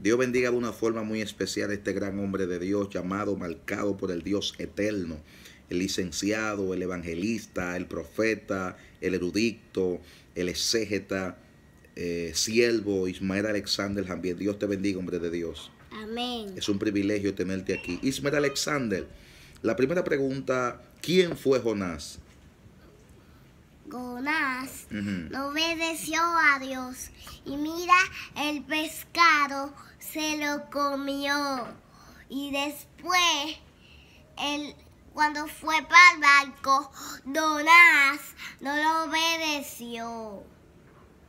Dios bendiga de una forma muy especial a este gran hombre de Dios llamado, marcado por el Dios eterno, el licenciado, el evangelista, el profeta, el erudito, el exégeta, eh, siervo, Ismael Alexander también. Dios te bendiga, hombre de Dios. Amén. Es un privilegio tenerte aquí. Ismael Alexander, la primera pregunta, ¿quién fue Jonás? Donás no obedeció a Dios y mira, el pescado se lo comió. Y después, cuando fue para el barco, Donás no lo obedeció.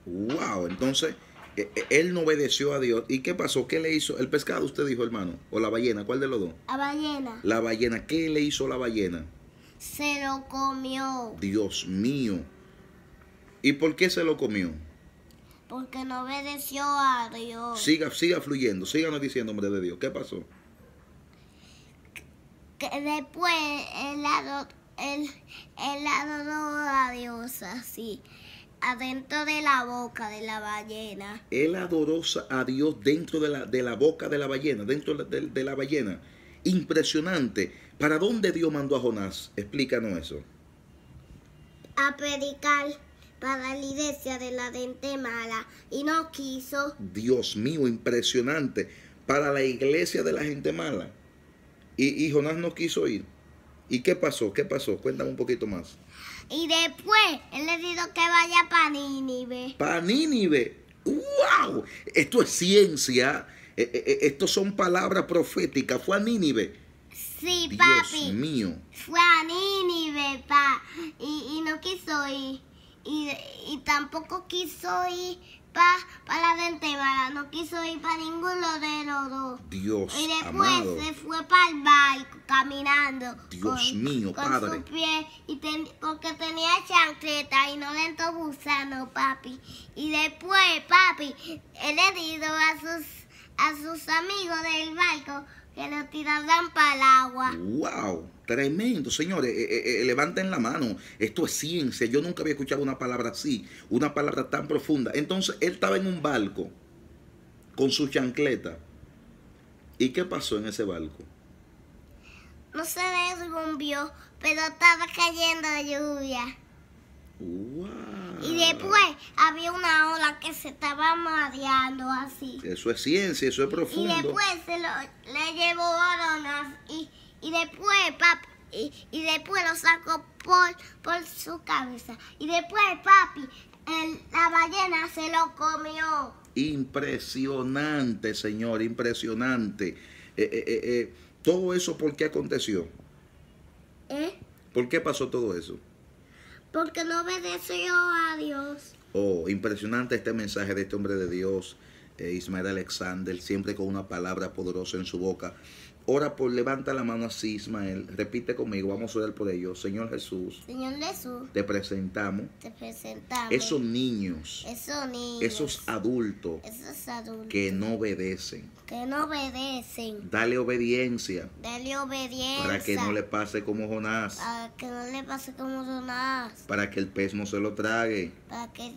¡Wow! Entonces, e, e, él no obedeció a Dios. ¿Y qué pasó? ¿Qué le hizo? ¿El pescado usted dijo, hermano? ¿O la ballena? ¿Cuál de los dos? La ballena. La ballena. ¿Qué le hizo la ballena? Se lo comió. Dios mío. ¿Y por qué se lo comió? Porque no obedeció a Dios. Siga, siga fluyendo, síganos diciendo, hombre de Dios. ¿Qué pasó? Que después él adoró, a Dios así, adentro de la boca de la ballena. Él adoró a Dios dentro de la, boca de la ballena, dentro de, de la ballena impresionante. ¿Para dónde Dios mandó a Jonás? Explícanos eso. A predicar para la iglesia de la gente mala y no quiso. Dios mío, impresionante. Para la iglesia de la gente mala. Y, y Jonás no quiso ir. ¿Y qué pasó? ¿Qué pasó? Cuéntame un poquito más. Y después él le dijo que vaya para Nínive. Para Nínive. ¡Wow! Esto es ciencia eh, eh, eh, estos son palabras proféticas. Fue a Nínive. Sí, Dios mío. Fue a Nínive, pa. Y, no quiso ir. Y, tampoco quiso ir para la ventana. No quiso ir para ninguno de los dos. Dios Y después se fue para el barco caminando. Dios mío, padre. pie, y porque tenía chancleta y no lento gusano, papi. Y después, papi, él le dio a sus a sus amigos del barco que lo tiraban para el agua. ¡Wow! Tremendo, señores. Eh, eh, eh, levanten la mano. Esto es ciencia. Yo nunca había escuchado una palabra así, una palabra tan profunda. Entonces, él estaba en un barco con su chancleta. ¿Y qué pasó en ese barco? No se derrumbió, pero estaba cayendo lluvia. ¡Wow! Y después había una ola que se estaba mareando así. Eso es ciencia, eso es profundo. Y después se lo, le llevó a y, y después papi, y, después lo sacó por, por su cabeza. Y después papi, la ballena se lo comió. Impresionante, señor, impresionante. Eh, eh, eh, todo eso, ¿por qué aconteció? ¿Eh? ¿Por qué pasó todo eso? porque no obedeció a Dios. Oh, impresionante este mensaje de este hombre de Dios eh, Ismael Alexander, siempre con una palabra poderosa en su boca. Ora por, levanta la mano así, Ismael. Repite conmigo, vamos a orar por ellos. Señor Jesús. Señor Jesús. Te presentamos. Te presentamos. Esos niños. Esos niños. Esos adultos. Esos adultos. Que no obedecen. Que no obedecen. Dale obediencia. Dale obediencia. Para que no le pase como Jonás. Para que no le pase como Jonás. Para que el pez no se lo trague. Para que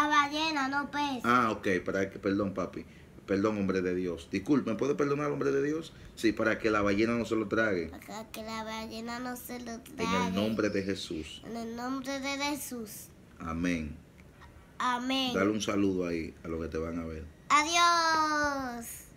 a ballena, no pesa. Ah, ok, para que, perdón, papi. Perdón, hombre de Dios. Disculpe, ¿me puede perdonar, hombre de Dios? Sí, para que la ballena no se lo trague. Para que la ballena no se lo trague. En el nombre de Jesús. En el nombre de Jesús. Amén. Amén. Dale un saludo ahí a los que te van a ver. Adiós.